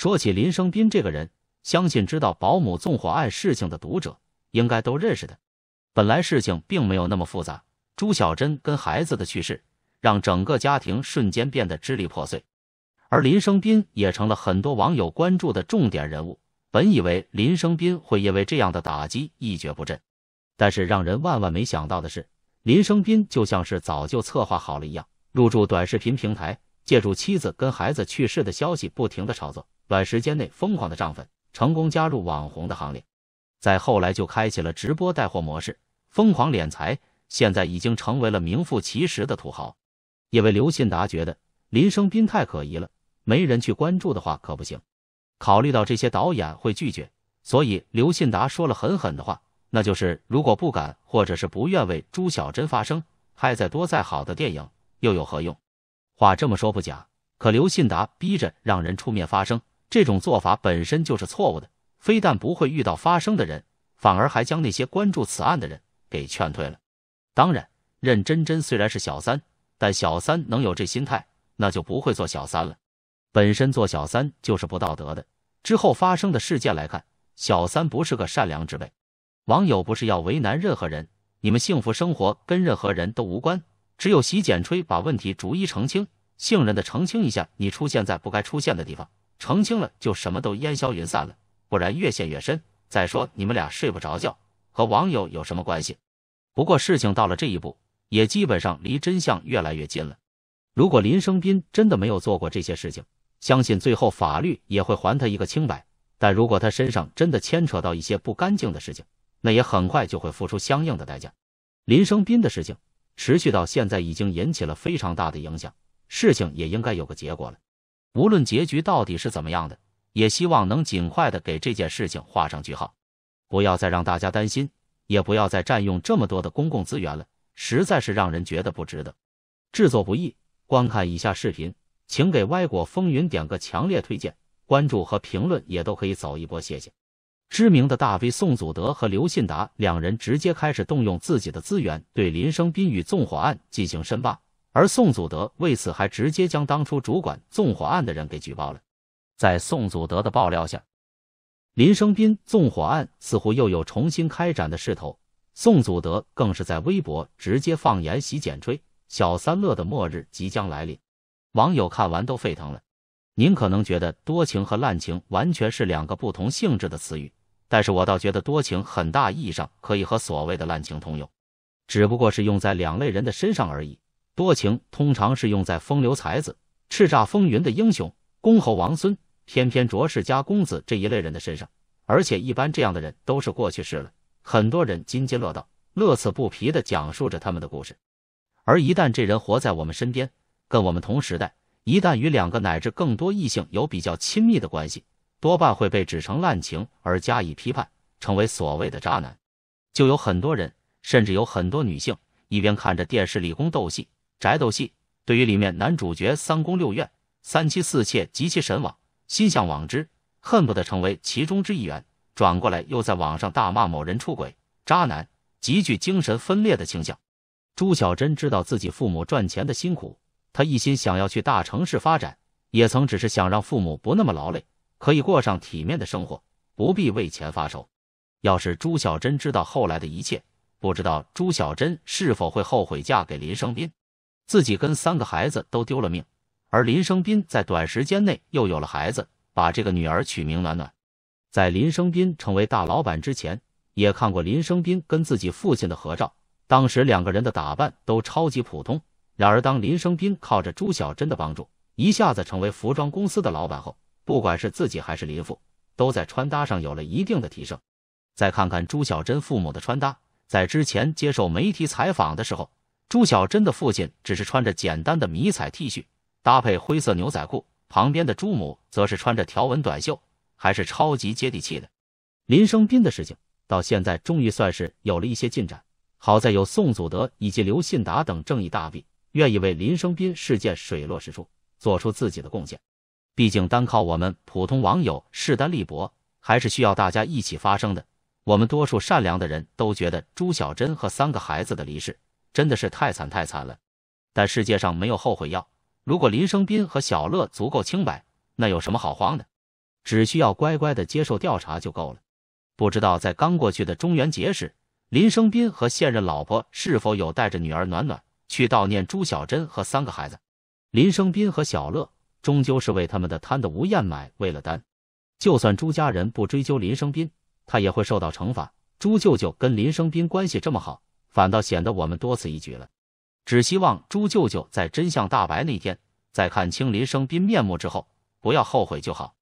说起林生斌这个人，相信知道保姆纵火案事情的读者应该都认识的。本来事情并没有那么复杂，朱小珍跟孩子的去世，让整个家庭瞬间变得支离破碎，而林生斌也成了很多网友关注的重点人物。本以为林生斌会因为这样的打击一蹶不振，但是让人万万没想到的是，林生斌就像是早就策划好了一样，入驻短视频平台，借助妻子跟孩子去世的消息，不停的炒作。短时间内疯狂的涨粉，成功加入网红的行列，再后来就开启了直播带货模式，疯狂敛财，现在已经成为了名副其实的土豪。因为刘信达觉得林生斌太可疑了，没人去关注的话可不行。考虑到这些导演会拒绝，所以刘信达说了狠狠的话，那就是如果不敢或者是不愿为朱小珍发声，拍再多再好的电影又有何用？话这么说不假，可刘信达逼着让人出面发声。这种做法本身就是错误的，非但不会遇到发生的人，反而还将那些关注此案的人给劝退了。当然，任真真虽然是小三，但小三能有这心态，那就不会做小三了。本身做小三就是不道德的。之后发生的事件来看，小三不是个善良之辈。网友不是要为难任何人，你们幸福生活跟任何人都无关。只有洗剪吹把问题逐一澄清，信任的澄清一下，你出现在不该出现的地方。澄清了就什么都烟消云散了，不然越陷越深。再说你们俩睡不着觉和网友有什么关系？不过事情到了这一步，也基本上离真相越来越近了。如果林生斌真的没有做过这些事情，相信最后法律也会还他一个清白。但如果他身上真的牵扯到一些不干净的事情，那也很快就会付出相应的代价。林生斌的事情持续到现在，已经引起了非常大的影响，事情也应该有个结果了。无论结局到底是怎么样的，也希望能尽快的给这件事情画上句号，不要再让大家担心，也不要再占用这么多的公共资源了，实在是让人觉得不值得。制作不易，观看以下视频，请给《歪果风云》点个强烈推荐，关注和评论也都可以走一波，谢谢。知名的大 V 宋祖德和刘信达两人直接开始动用自己的资源，对林生斌与纵火案进行深扒。而宋祖德为此还直接将当初主管纵火案的人给举报了。在宋祖德的爆料下，林生斌纵火案似乎又有重新开展的势头。宋祖德更是在微博直接放言洗剪吹：“小三乐的末日即将来临。”网友看完都沸腾了。您可能觉得“多情”和“滥情”完全是两个不同性质的词语，但是我倒觉得“多情”很大意义上可以和所谓的“滥情”通用，只不过是用在两类人的身上而已。多情通常是用在风流才子、叱咤风云的英雄、公侯王孙、翩翩卓世家公子这一类人的身上，而且一般这样的人都是过去式了。很多人津津乐道、乐此不疲的讲述着他们的故事。而一旦这人活在我们身边，跟我们同时代，一旦与两个乃至更多异性有比较亲密的关系，多半会被指成滥情而加以批判，成为所谓的渣男。就有很多人，甚至有很多女性，一边看着电视里宫斗戏。宅斗戏，对于里面男主角三宫六院三妻四妾极其神往，心向往之，恨不得成为其中之一员。转过来又在网上大骂某人出轨、渣男，极具精神分裂的倾向。朱小贞知道自己父母赚钱的辛苦，她一心想要去大城市发展，也曾只是想让父母不那么劳累，可以过上体面的生活，不必为钱发愁。要是朱小贞知道后来的一切，不知道朱小贞是否会后悔嫁给林生斌？自己跟三个孩子都丢了命，而林生斌在短时间内又有了孩子，把这个女儿取名暖暖。在林生斌成为大老板之前，也看过林生斌跟自己父亲的合照，当时两个人的打扮都超级普通。然而，当林生斌靠着朱小珍的帮助，一下子成为服装公司的老板后，不管是自己还是林父，都在穿搭上有了一定的提升。再看看朱小珍父母的穿搭，在之前接受媒体采访的时候。朱小珍的父亲只是穿着简单的迷彩 T 恤，搭配灰色牛仔裤；旁边的朱母则是穿着条纹短袖，还是超级接地气的。林生斌的事情到现在终于算是有了一些进展，好在有宋祖德以及刘信达等正义大 V 愿意为林生斌事件水落石出做出自己的贡献。毕竟单靠我们普通网友势单力薄，还是需要大家一起发声的。我们多数善良的人都觉得朱小珍和三个孩子的离世。真的是太惨太惨了，但世界上没有后悔药。如果林生斌和小乐足够清白，那有什么好慌的？只需要乖乖的接受调查就够了。不知道在刚过去的中元节时，林生斌和现任老婆是否有带着女儿暖暖去悼念朱小贞和三个孩子？林生斌和小乐终究是为他们的贪得无厌买为了单。就算朱家人不追究林生斌，他也会受到惩罚。朱舅舅跟林生斌关系这么好。反倒显得我们多此一举了，只希望朱舅舅在真相大白那天，在看清林生斌面目之后，不要后悔就好。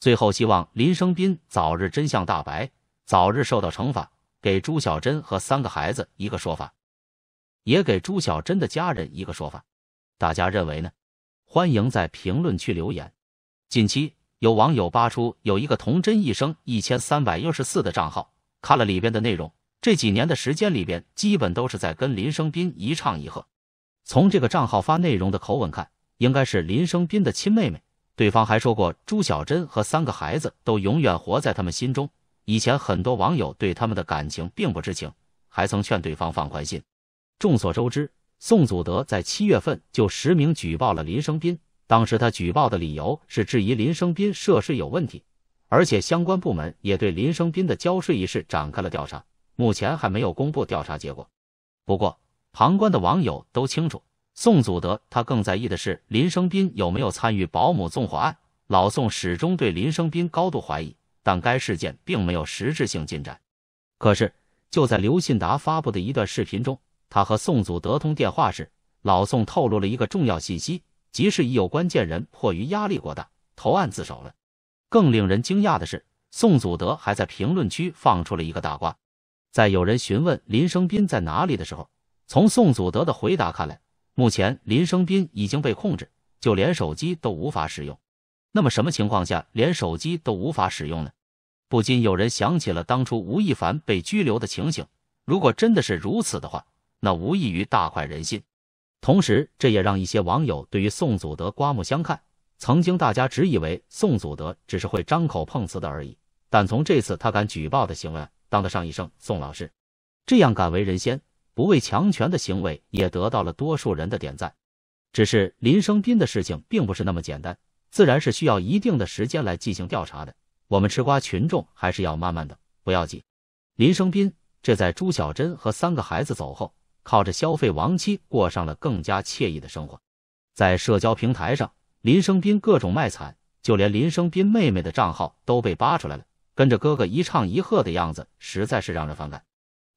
最后，希望林生斌早日真相大白，早日受到惩罚，给朱小贞和三个孩子一个说法，也给朱小贞的家人一个说法。大家认为呢？欢迎在评论区留言。近期有网友扒出有一个“童真一生一千三百六十四”的账号，看了里边的内容。这几年的时间里边，基本都是在跟林生斌一唱一和。从这个账号发内容的口吻看，应该是林生斌的亲妹妹。对方还说过，朱小珍和三个孩子都永远活在他们心中。以前很多网友对他们的感情并不知情，还曾劝对方放宽心。众所周知，宋祖德在七月份就实名举报了林生斌，当时他举报的理由是质疑林生斌涉税有问题，而且相关部门也对林生斌的交税一事展开了调查。目前还没有公布调查结果，不过旁观的网友都清楚，宋祖德他更在意的是林生斌有没有参与保姆纵火案。老宋始终对林生斌高度怀疑，但该事件并没有实质性进展。可是就在刘信达发布的一段视频中，他和宋祖德通电话时，老宋透露了一个重要信息，即是有关键人迫于压力过大投案自首了。更令人惊讶的是，宋祖德还在评论区放出了一个大瓜。在有人询问林生斌在哪里的时候，从宋祖德的回答看来，目前林生斌已经被控制，就连手机都无法使用。那么什么情况下连手机都无法使用呢？不禁有人想起了当初吴亦凡被拘留的情形。如果真的是如此的话，那无异于大快人心。同时，这也让一些网友对于宋祖德刮目相看。曾经大家只以为宋祖德只是会张口碰瓷的而已，但从这次他敢举报的行为。当得上一生宋老师，这样敢为人先、不畏强权的行为也得到了多数人的点赞。只是林生斌的事情并不是那么简单，自然是需要一定的时间来进行调查的。我们吃瓜群众还是要慢慢的，不要急。林生斌这在朱小贞和三个孩子走后，靠着消费亡妻，过上了更加惬意的生活。在社交平台上，林生斌各种卖惨，就连林生斌妹妹的账号都被扒出来了。跟着哥哥一唱一和的样子，实在是让人反感。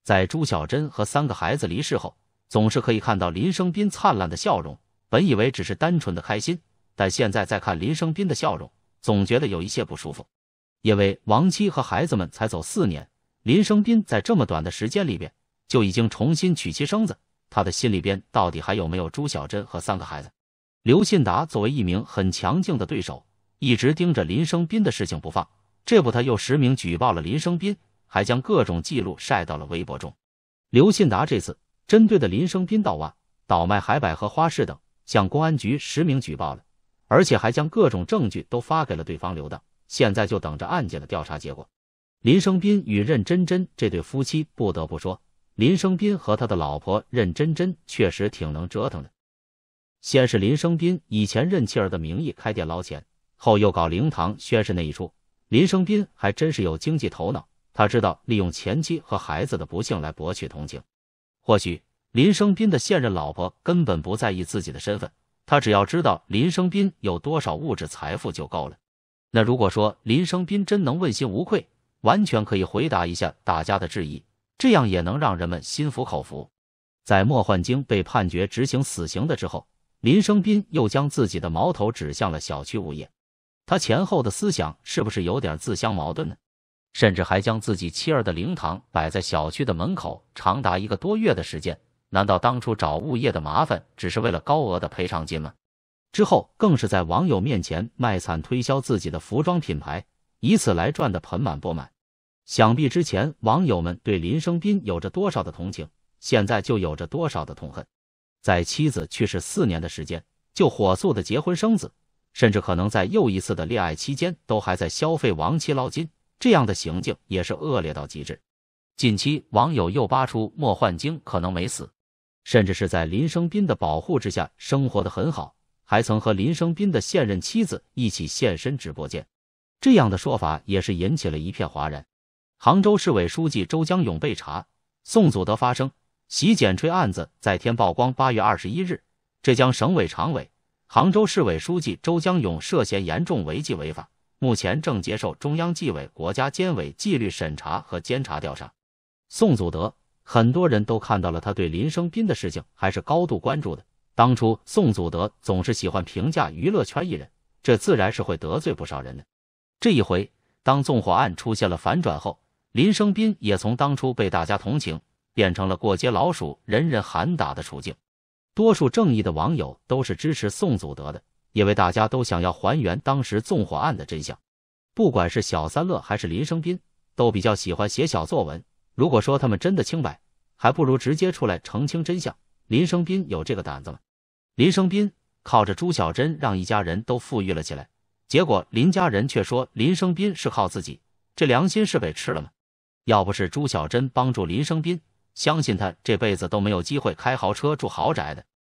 在朱小珍和三个孩子离世后，总是可以看到林生斌灿烂的笑容。本以为只是单纯的开心，但现在再看林生斌的笑容，总觉得有一些不舒服。因为亡妻和孩子们才走四年，林生斌在这么短的时间里边就已经重新娶妻生子，他的心里边到底还有没有朱小珍和三个孩子？刘信达作为一名很强劲的对手，一直盯着林生斌的事情不放。这不，他又实名举报了林生斌，还将各种记录晒到了微博中。刘信达这次针对的林生斌盗挖、倒卖海百合花市等，向公安局实名举报了，而且还将各种证据都发给了对方刘的。现在就等着案件的调查结果。林生斌与任真真这对夫妻，不得不说，林生斌和他的老婆任真真确实挺能折腾的。先是林生斌以前任妻儿的名义开店捞钱，后又搞灵堂宣誓那一出。林生斌还真是有经济头脑，他知道利用前妻和孩子的不幸来博取同情。或许林生斌的现任老婆根本不在意自己的身份，他只要知道林生斌有多少物质财富就够了。那如果说林生斌真能问心无愧，完全可以回答一下大家的质疑，这样也能让人们心服口服。在莫焕晶被判决执行死刑的之后，林生斌又将自己的矛头指向了小区物业。他前后的思想是不是有点自相矛盾呢？甚至还将自己妻儿的灵堂摆在小区的门口，长达一个多月的时间。难道当初找物业的麻烦只是为了高额的赔偿金吗？之后更是在网友面前卖惨推销自己的服装品牌，以此来赚得盆满钵满。想必之前网友们对林生斌有着多少的同情，现在就有着多少的痛恨。在妻子去世四年的时间，就火速的结婚生子。甚至可能在又一次的恋爱期间都还在消费亡妻捞金，这样的行径也是恶劣到极致。近期网友又扒出莫焕晶可能没死，甚至是在林生斌的保护之下生活的很好，还曾和林生斌的现任妻子一起现身直播间，这样的说法也是引起了一片哗然。杭州市委书记周江勇被查，宋祖德发声，洗剪吹案子在天曝光。八月二十一日，浙江省委常委。杭州市委书记周江勇涉嫌严重违纪违法，目前正接受中央纪委国家监委纪律审查和监察调查。宋祖德，很多人都看到了他对林生斌的事情还是高度关注的。当初宋祖德总是喜欢评价娱乐圈艺人，这自然是会得罪不少人的。这一回，当纵火案出现了反转后，林生斌也从当初被大家同情，变成了过街老鼠，人人喊打的处境。多数正义的网友都是支持宋祖德的，因为大家都想要还原当时纵火案的真相。不管是小三乐还是林生斌，都比较喜欢写小作文。如果说他们真的清白，还不如直接出来澄清真相。林生斌有这个胆子吗？林生斌靠着朱小贞让一家人都富裕了起来，结果林家人却说林生斌是靠自己，这良心是被吃了吗？要不是朱小贞帮助林生斌。相信他这辈子都没有机会开豪车住豪宅的。